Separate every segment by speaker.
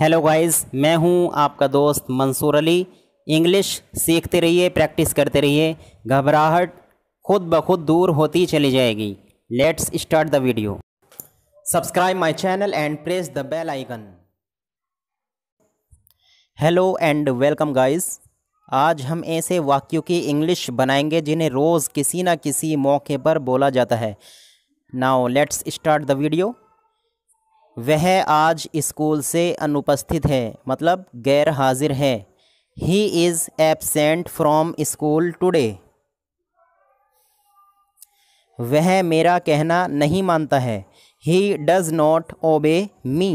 Speaker 1: Hello guys मैं हूं आपका दोस्त मंसूर अली इंग्लिश सीखते रहिए प्रैक्टिस करते रहिए घबराहट खुद ब खुद दूर होती चली जाएगी let's start the video subscribe my channel and press the bell icon hello and welcome guys आज हम ऐसे वाक्यों की इंग्लिश बनाएंगे जिन्हें रोज़ किसी ना किसी मौके पर बोला जाता है now let's start the video वह आज स्कूल से अनुपस्थित है मतलब गैर हाजिर है he is absent from school today वह मेरा कहना नहीं मानता है ही डज नॉट ओबे मी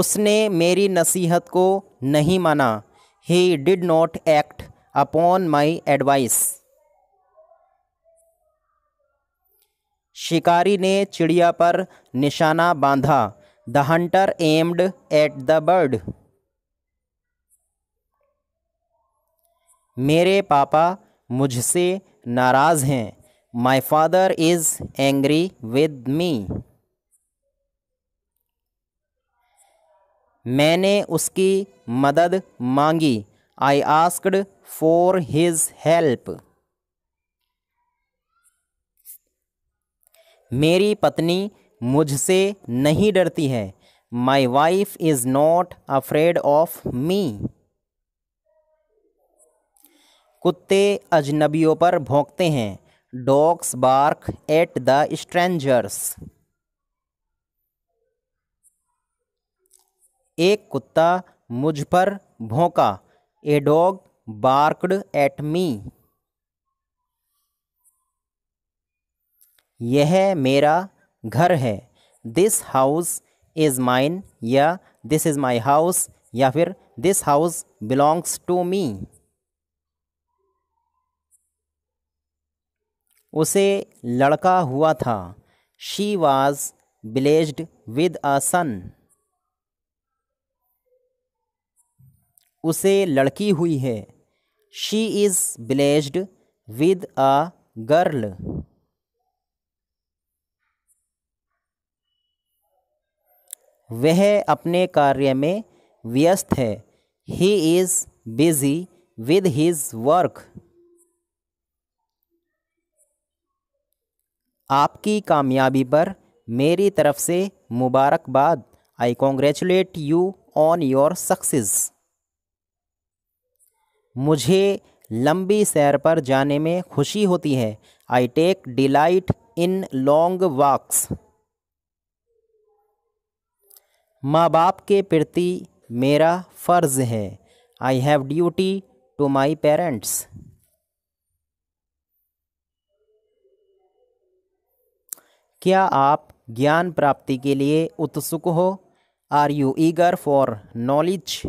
Speaker 1: उसने मेरी नसीहत को नहीं माना he did not act upon my advice शिकारी ने चिड़िया पर निशाना बांधा the hunter aimed at the bird मेरे पापा मुझसे नाराज़ हैं my father is angry with me मैंने उसकी मदद मांगी I asked for his help मेरी पत्नी मुझसे नहीं डरती है my wife is not afraid of me कुत्ते अजनबियों पर भोंकते हैं dogs bark at the strangers एक कुत्ता मुझ पर भोंका ए डॉग बार्कड एट मी यह मेरा घर है दिस हाउस इज़ माइन या दिस इज़ माई हाउस या फिर this house belongs to me उसे लड़का हुआ था she was blessed with a son उसे लड़की हुई है she is blessed with a girl वह अपने कार्य में व्यस्त है he is busy with his work आपकी कामयाबी पर मेरी तरफ से मुबारकबाद I congratulate you on your success मुझे लंबी सैर पर जाने में खुशी होती है I take delight in long walks माँ बाप के प्रति मेरा फ़र्ज़ है I have duty to my parents क्या आप ज्ञान प्राप्ति के लिए उत्सुक हो are you eager for knowledge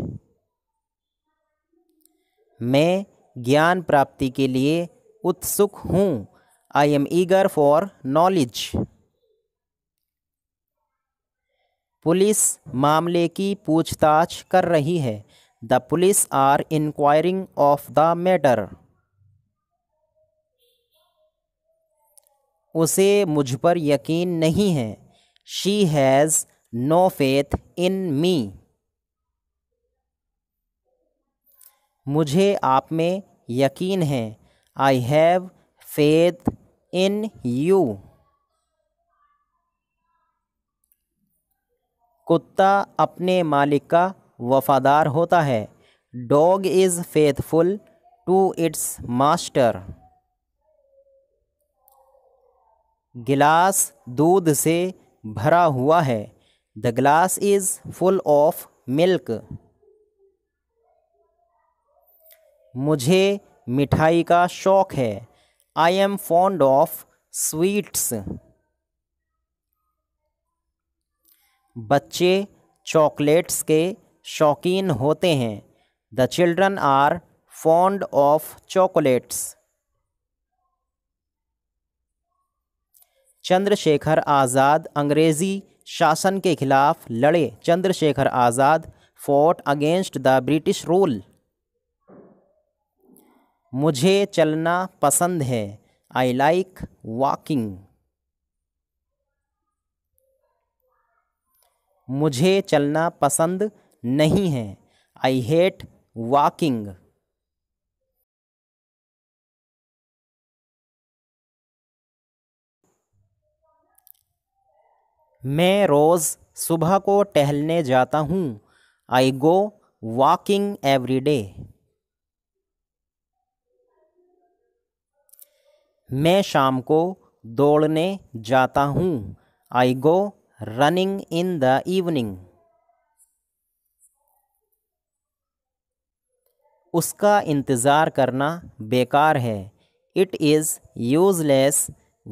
Speaker 1: मैं ज्ञान प्राप्ति के लिए उत्सुक हूँ I am eager for knowledge police मामले की पूछताछ कर रही है the police are inquiring of the matter उसे मुझ पर यकीन नहीं है she has no faith in me मुझे आप में यकीन है I have faith in you कुत्ता अपने मालिक का वफ़ादार होता है dog is faithful to its master गिलास दूध से भरा हुआ है the glass is full of milk मुझे मिठाई का शौक़ है I am fond of sweets बच्चे चॉकलेट्स के शौकीन होते हैं the children are fond of chocolates Chandrashekhar Azad अंग्रेज़ी शासन के खिलाफ लड़े चंद्रशेखर आज़ाद fort against the British rule मुझे चलना पसंद है आई लाइक वॉकिंग मुझे चलना पसंद नहीं है आई हेट वॉकिंग मैं रोज़ सुबह को टहलने जाता हूँ I go walking every day मैं शाम को दौड़ने जाता हूँ I go running in the evening उसका इंतज़ार करना बेकार है it is useless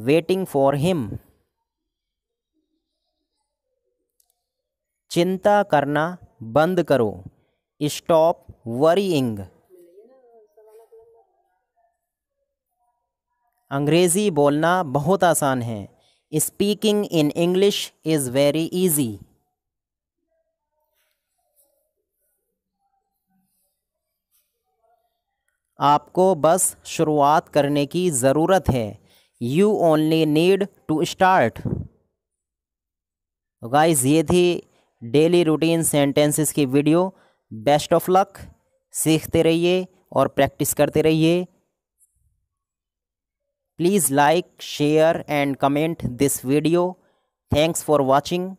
Speaker 1: waiting for him चिंता करना बंद करो स्टॉप वरीइंग अंग्रेज़ी बोलना बहुत आसान है speaking in English is very easy आपको बस शुरुआत करने की ज़रूरत है you only need to start guys ये थी डेली रूटीन सेंटेंसेस की वीडियो बेस्ट ऑफ लक सीखते रहिए और प्रैक्टिस करते रहिए Please like, share and comment this video. Thanks for watching.